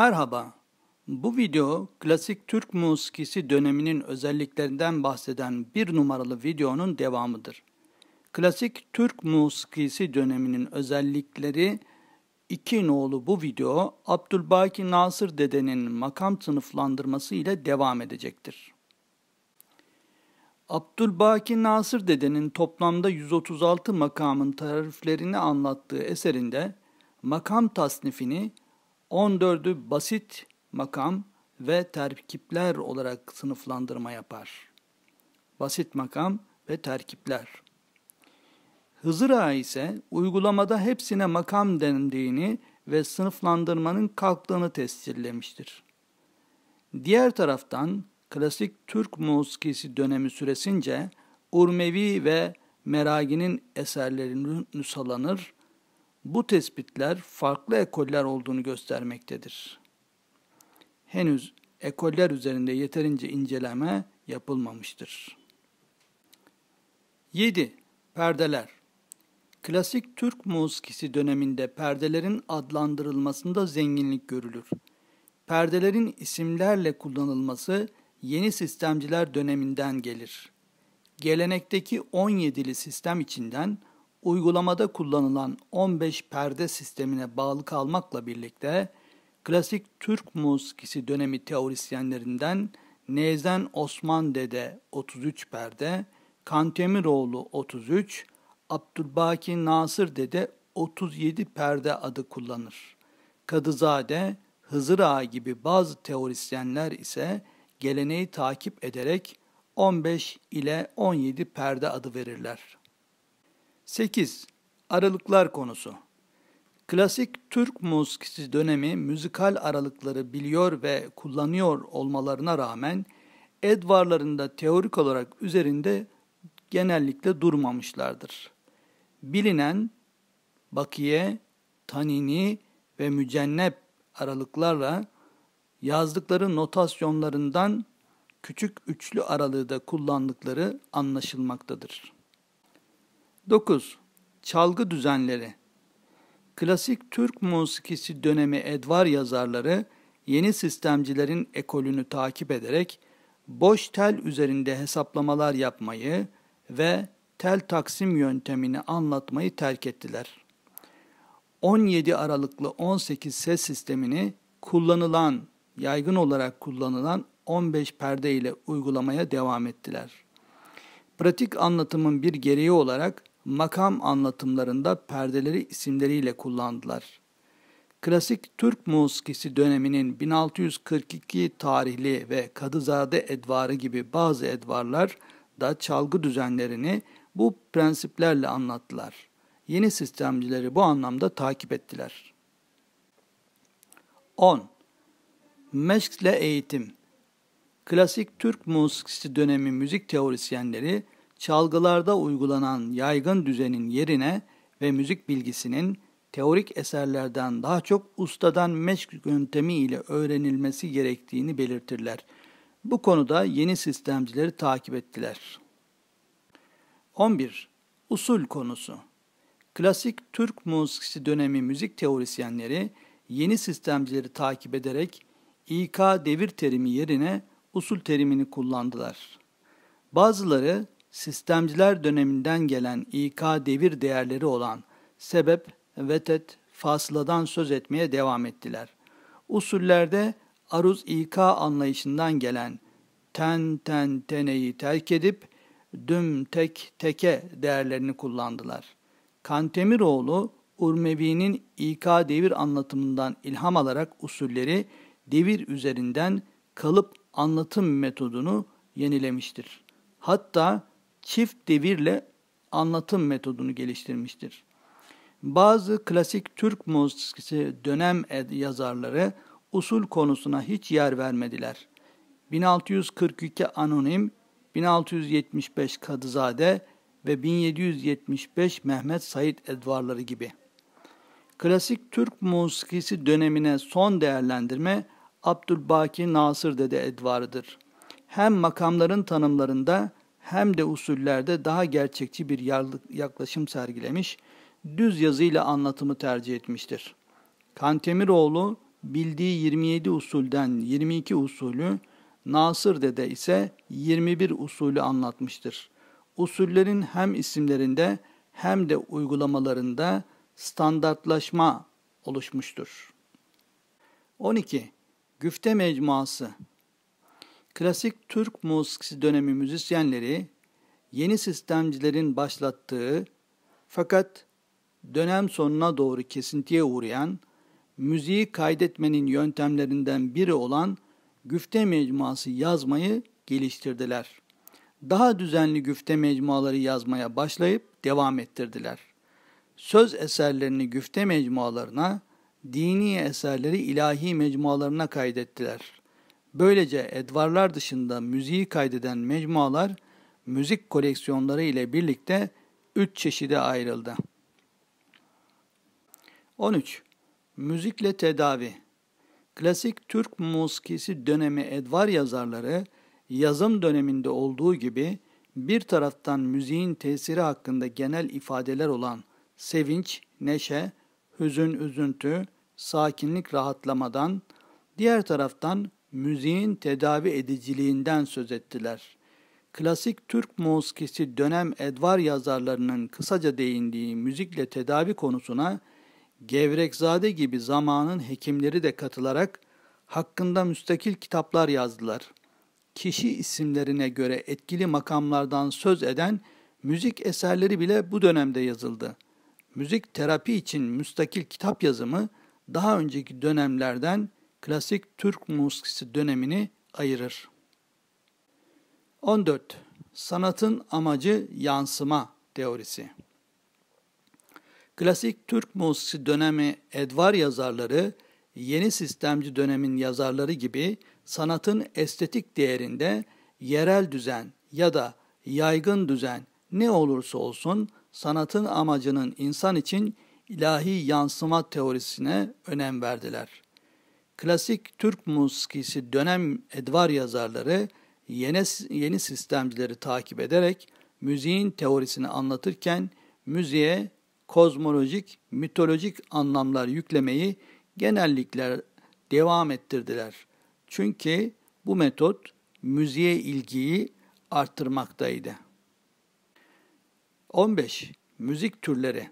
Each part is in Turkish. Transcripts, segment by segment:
Merhaba, bu video klasik Türk musikisi döneminin özelliklerinden bahseden bir numaralı videonun devamıdır. Klasik Türk musikisi döneminin özellikleri iki nolu bu video Abdülbaki Nasır dedenin makam sınıflandırması ile devam edecektir. Abdülbaki Nasır dedenin toplamda 136 makamın tariflerini anlattığı eserinde makam tasnifini 14'ü basit makam ve terkipler olarak sınıflandırma yapar. Basit makam ve terkipler. Hızır ise uygulamada hepsine makam dendiğini ve sınıflandırmanın kalktığını tescillemiştir. Diğer taraftan klasik Türk muskisi dönemi süresince Urmevi ve Meragi'nin eserleri nüshalanır bu tespitler farklı ekoller olduğunu göstermektedir. Henüz ekoller üzerinde yeterince inceleme yapılmamıştır. 7. Perdeler Klasik Türk muskisi döneminde perdelerin adlandırılmasında zenginlik görülür. Perdelerin isimlerle kullanılması yeni sistemciler döneminden gelir. Gelenekteki 17'li sistem içinden uygulamada kullanılan 15 perde sistemine bağlı kalmakla birlikte klasik Türk musikisi dönemi teorisyenlerinden Nezen Osman Dede 33 perde, Kantemiroğlu 33, Abdülbaki Nasır Dede 37 perde adı kullanır. Kadızade, Hızır Ağa gibi bazı teorisyenler ise geleneği takip ederek 15 ile 17 perde adı verirler. 8. Aralıklar konusu. Klasik Türk musikisi dönemi müzikal aralıkları biliyor ve kullanıyor olmalarına rağmen Edvarlarında teorik olarak üzerinde genellikle durmamışlardır. Bilinen Bakiye, Tanini ve Mücennep aralıklarla yazdıkları notasyonlarından küçük üçlü aralığı da kullandıkları anlaşılmaktadır. 9. Çalgı düzenleri Klasik Türk musikisi dönemi Edvar yazarları yeni sistemcilerin ekolünü takip ederek boş tel üzerinde hesaplamalar yapmayı ve tel taksim yöntemini anlatmayı terk ettiler. 17 Aralıklı 18 ses sistemini kullanılan, yaygın olarak kullanılan 15 perde ile uygulamaya devam ettiler. Pratik anlatımın bir gereği olarak makam anlatımlarında perdeleri isimleriyle kullandılar. Klasik Türk muskisi döneminin 1642 tarihli ve Kadızade Edvarı gibi bazı edvarlar da çalgı düzenlerini bu prensiplerle anlattılar. Yeni sistemcileri bu anlamda takip ettiler. 10. Meşkle eğitim Klasik Türk muskisi dönemi müzik teorisyenleri çalgılarda uygulanan yaygın düzenin yerine ve müzik bilgisinin teorik eserlerden daha çok ustadan meşk yöntemi ile öğrenilmesi gerektiğini belirtirler. Bu konuda yeni sistemcileri takip ettiler. 11. Usul konusu Klasik Türk musikisi dönemi müzik teorisyenleri yeni sistemcileri takip ederek İK devir terimi yerine usul terimini kullandılar. Bazıları sistemciler döneminden gelen İK devir değerleri olan sebep, vetet, fasladan söz etmeye devam ettiler. Usullerde aruz İK anlayışından gelen ten ten teneyi terk edip düm tek teke değerlerini kullandılar. Kantemiroğlu Urmevi'nin İK devir anlatımından ilham alarak usulleri devir üzerinden kalıp anlatım metodunu yenilemiştir. Hatta çift devirle anlatım metodunu geliştirmiştir. Bazı klasik Türk musikisi dönem yazarları usul konusuna hiç yer vermediler. 1642 Anonim, 1675 Kadızade ve 1775 Mehmet Said Edvarları gibi. Klasik Türk musikisi dönemine son değerlendirme Abdülbaki Nasır Dede Edvarı'dır. Hem makamların tanımlarında hem de usullerde daha gerçekçi bir yaklaşım sergilemiş, düz yazıyla anlatımı tercih etmiştir. Kantemiroğlu bildiği 27 usulden 22 usulü, Nasır Dede ise 21 usulü anlatmıştır. Usullerin hem isimlerinde hem de uygulamalarında standartlaşma oluşmuştur. 12. Güfte Mecmuası Klasik Türk musikisi dönemi müzisyenleri yeni sistemcilerin başlattığı fakat dönem sonuna doğru kesintiye uğrayan müziği kaydetmenin yöntemlerinden biri olan güfte mecmuası yazmayı geliştirdiler. Daha düzenli güfte mecmuaları yazmaya başlayıp devam ettirdiler. Söz eserlerini güfte mecmualarına, dini eserleri ilahi mecmualarına kaydettiler. Böylece Edvarlar dışında müziği kaydeden mecmualar müzik koleksiyonları ile birlikte üç çeşide ayrıldı. 13. Müzikle tedavi Klasik Türk muskisi dönemi Edvar yazarları yazım döneminde olduğu gibi bir taraftan müziğin tesiri hakkında genel ifadeler olan sevinç, neşe, hüzün, üzüntü, sakinlik rahatlamadan, diğer taraftan müziğin tedavi ediciliğinden söz ettiler. Klasik Türk muskisi dönem Edvar yazarlarının kısaca değindiği müzikle tedavi konusuna Gevrekzade gibi zamanın hekimleri de katılarak hakkında müstakil kitaplar yazdılar. Kişi isimlerine göre etkili makamlardan söz eden müzik eserleri bile bu dönemde yazıldı. Müzik terapi için müstakil kitap yazımı daha önceki dönemlerden klasik Türk musikisi dönemini ayırır. 14. Sanatın amacı yansıma teorisi. Klasik Türk musikisi dönemi Edvar yazarları, yeni sistemci dönemin yazarları gibi sanatın estetik değerinde yerel düzen ya da yaygın düzen ne olursa olsun sanatın amacının insan için ilahi yansıma teorisine önem verdiler.'' klasik Türk muskisi dönem edvar yazarları yeni, yeni sistemcileri takip ederek müziğin teorisini anlatırken müziğe kozmolojik, mitolojik anlamlar yüklemeyi genellikle devam ettirdiler. Çünkü bu metot müziğe ilgiyi arttırmaktaydı. 15. Müzik türleri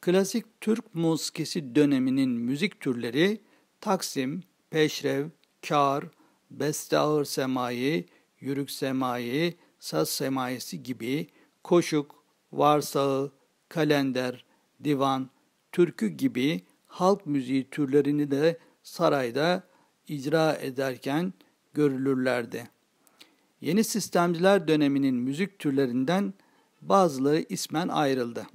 Klasik Türk muskisi döneminin müzik türleri Taksim, Peşrev, Kar, Beste Semayi, Yürük Semayi, Saz semayisi gibi Koşuk, Varsağı, Kalender, Divan, Türkü gibi halk müziği türlerini de sarayda icra ederken görülürlerdi. Yeni sistemciler döneminin müzik türlerinden bazıları ismen ayrıldı.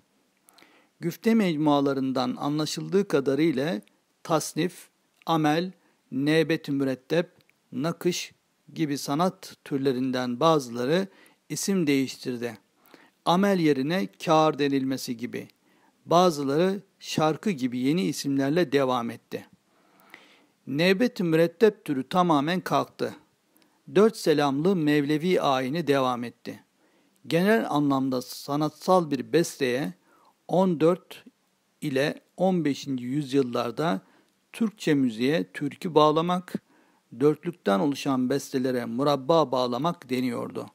Güfte mecmualarından anlaşıldığı kadarıyla tasnif, amel, nebet-i mürettep, nakış gibi sanat türlerinden bazıları isim değiştirdi. Amel yerine kar denilmesi gibi. Bazıları şarkı gibi yeni isimlerle devam etti. Nebet-i mürettep türü tamamen kalktı. Dört selamlı Mevlevi ayini devam etti. Genel anlamda sanatsal bir besteye 14 ile 15. yüzyıllarda Türkçe müziğe türkü bağlamak, dörtlükten oluşan bestelere murabba bağlamak deniyordu.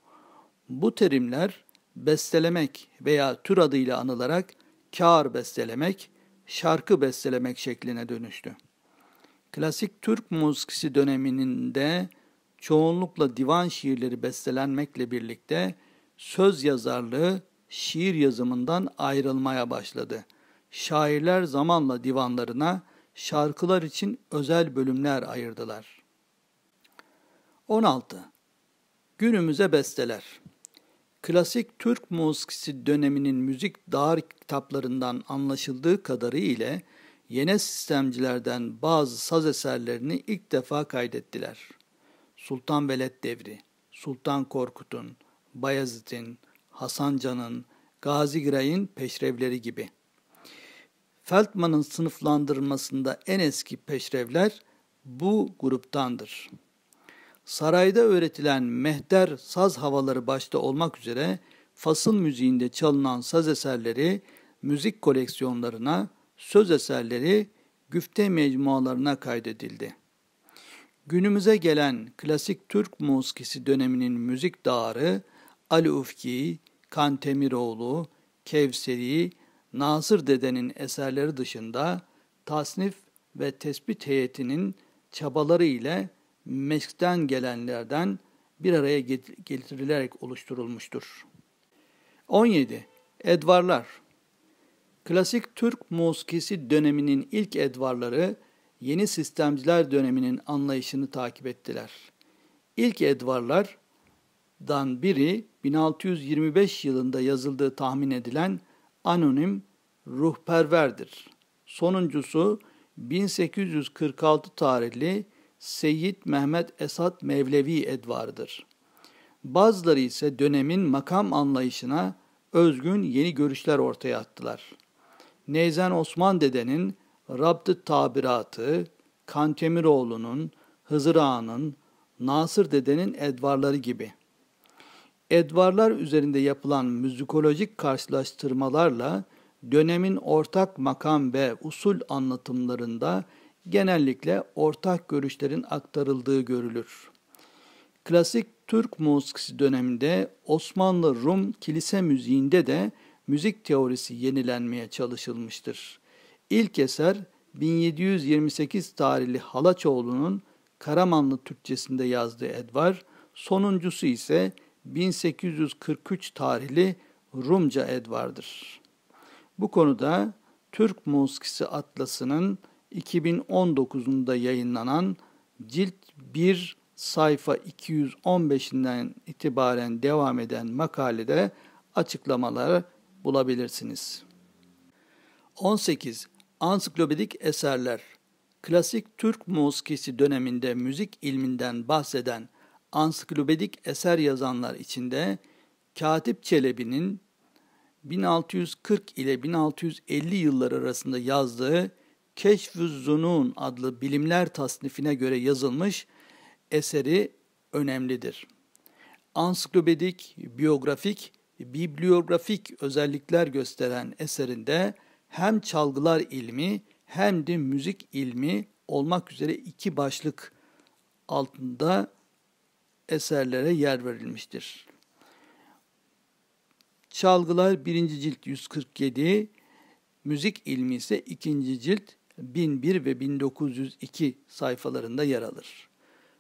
Bu terimler bestelemek veya tür adıyla anılarak kar bestelemek, şarkı bestelemek şekline dönüştü. Klasik Türk muskisi döneminde çoğunlukla divan şiirleri bestelenmekle birlikte söz yazarlığı şiir yazımından ayrılmaya başladı. Şairler zamanla divanlarına şarkılar için özel bölümler ayırdılar. 16. Günümüze besteler. Klasik Türk musikisi döneminin müzik dağar kitaplarından anlaşıldığı kadarı ile yeni sistemcilerden bazı saz eserlerini ilk defa kaydettiler. Sultan Veled Devri, Sultan Korkut'un, Bayezid'in, Hasan Can'ın, Gazi Giray'ın peşrevleri gibi.'' Feldman'ın sınıflandırmasında en eski peşrevler bu gruptandır. Sarayda öğretilen mehter saz havaları başta olmak üzere fasıl müziğinde çalınan saz eserleri müzik koleksiyonlarına, söz eserleri güfte mecmualarına kaydedildi. Günümüze gelen klasik Türk muskisi döneminin müzik dağarı Ali Ufki, Kantemiroğlu, Kevseri, Nasır Dede'nin eserleri dışında tasnif ve tespit heyetinin çabaları ile meskten gelenlerden bir araya getirilerek oluşturulmuştur. 17. Edvarlar Klasik Türk muskisi döneminin ilk edvarları yeni sistemciler döneminin anlayışını takip ettiler. İlk edvarlardan biri 1625 yılında yazıldığı tahmin edilen anonim ruhperverdir. Sonuncusu 1846 tarihli Seyyid Mehmet Esat Mevlevi Edvar'dır. Bazıları ise dönemin makam anlayışına özgün yeni görüşler ortaya attılar. Neyzen Osman Dede'nin Rabdı Tabiratı, Kantemiroğlu'nun, Hızır Ağa'nın, Nasır Dede'nin Edvarları gibi. Edvarlar üzerinde yapılan müzikolojik karşılaştırmalarla dönemin ortak makam ve usul anlatımlarında genellikle ortak görüşlerin aktarıldığı görülür. Klasik Türk musikisi döneminde Osmanlı-Rum kilise müziğinde de müzik teorisi yenilenmeye çalışılmıştır. İlk eser 1728 tarihli Halaçoğlu'nun Karamanlı Türkçesinde yazdığı Edvar, sonuncusu ise 1843 tarihli Rumca ed Bu konuda Türk Muskisi Atlası'nın 2019'unda yayınlanan cilt 1 sayfa 215'inden itibaren devam eden makalede açıklamalar bulabilirsiniz. 18. Ansiklopedik eserler Klasik Türk muskisi döneminde müzik ilminden bahseden ansiklopedik eser yazanlar içinde Katip Çelebi'nin 1640 ile 1650 yılları arasında yazdığı Keşf-ü Zunun adlı bilimler tasnifine göre yazılmış eseri önemlidir. Ansiklopedik, biyografik, bibliografik özellikler gösteren eserinde hem çalgılar ilmi hem de müzik ilmi olmak üzere iki başlık altında eserlere yer verilmiştir. Çalgılar 1. cilt 147, müzik ilmi ise 2. cilt 1001 ve 1902 sayfalarında yer alır.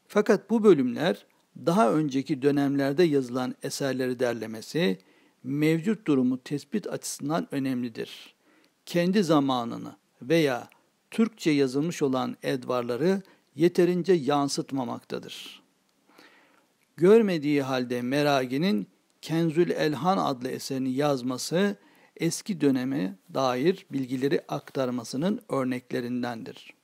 Fakat bu bölümler daha önceki dönemlerde yazılan eserleri derlemesi mevcut durumu tespit açısından önemlidir. Kendi zamanını veya Türkçe yazılmış olan edvarları yeterince yansıtmamaktadır görmediği halde Meragi'nin Kenzül Elhan adlı eserini yazması eski döneme dair bilgileri aktarmasının örneklerindendir.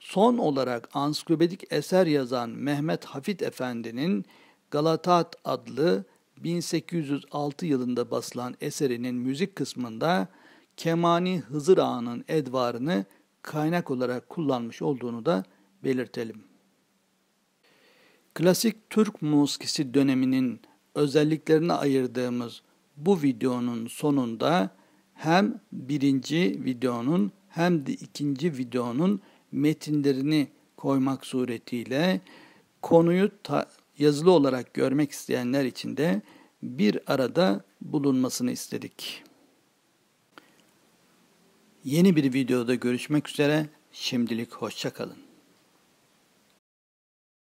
Son olarak ansiklopedik eser yazan Mehmet Hafit Efendi'nin Galatat adlı 1806 yılında basılan eserinin müzik kısmında Kemani Hızır Ağa'nın edvarını kaynak olarak kullanmış olduğunu da belirtelim. Klasik Türk muskisi döneminin özelliklerine ayırdığımız bu videonun sonunda hem birinci videonun hem de ikinci videonun metinlerini koymak suretiyle konuyu yazılı olarak görmek isteyenler için de bir arada bulunmasını istedik. Yeni bir videoda görüşmek üzere. Şimdilik hoşçakalın.